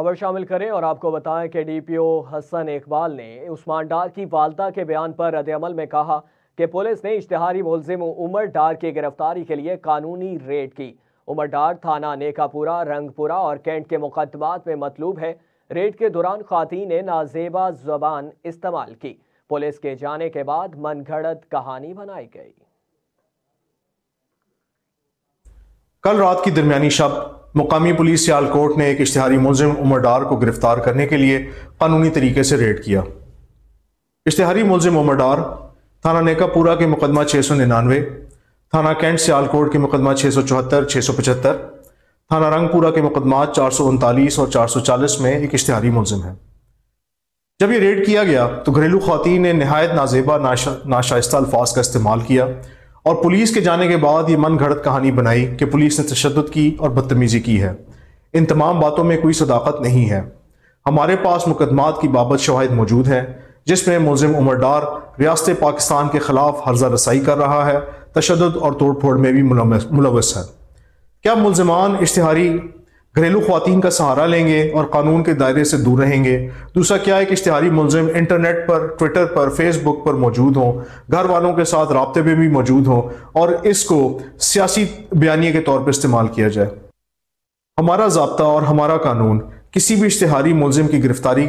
खबर शामिल करें और आपको बताएं कि डीपीओ हसन इकबाल ने उस्मान डार की वालदा के बयान पर रद्दमल में कहा कि पुलिस ने इश्तहारी मुलजिम उमर डार की गिरफ्तारी के लिए कानूनी रेड की उमर डार थाना नेकापुरा रंगपुरा और कैंट के मुकदमात में मतलूब है रेड के दौरान खातन ने नाजेबा जबान इस्तेमाल की पुलिस के जाने के बाद मनगढ़ंत कहानी बनाई गई कल रात की दरमियानी शब मुकामी पुलिस सियालकोट ने एक इश्तहारी मुलजिम उमर डार को गिरफ्तार करने के लिए कानूनी तरीके से रेड किया इश्तहारी मुलजिम उमर डार थाना नेकापुरा के मुकदमा छः सौ निन्यानवे थाना कैंट सियालकोट के मुकदमा छः सौ चौहत्तर छः सौ पचहत्तर थाना रंगपुरा के मुकदमा चार सौ उनतालीस और चार सौ चालीस में एक इश्तहारी मुलजिम है जब यह रेड किया गया तो घरेलू खातन ने नहायत नाजेबा नाशा नाशाइस्ता अल्फाज का इस्तेमाल किया और पुलिस के जाने के बाद ये मन घड़त कहानी बनाई कि पुलिस ने तशद की और बदतमीज़ी की है इन तमाम बातों में कोई सदाकत नहीं है हमारे पास मुकदमात की बाबत शवाहद मौजूद हैं जिसमें मुलिम उमर डार रियासत पाकिस्तान के खिलाफ हर्जा रसाई कर रहा है तशद और तोड़ फोड़ में भी मुलवस है क्या मुलजमान इश्तहारी घरेलू खातन का सहारा लेंगे और कानून के दायरे से दूर रहेंगे दूसरा क्या है कि इश्तहारी मुलजिम इंटरनेट पर ट्विटर पर फेसबुक पर मौजूद हों घर वालों के साथ रबते में भी मौजूद हों और इसको सियासी बयानी के तौर पर इस्तेमाल किया जाए हमारा जबता और हमारा कानून किसी भी इश्तहारी मुलजिम की गिरफ्तारी के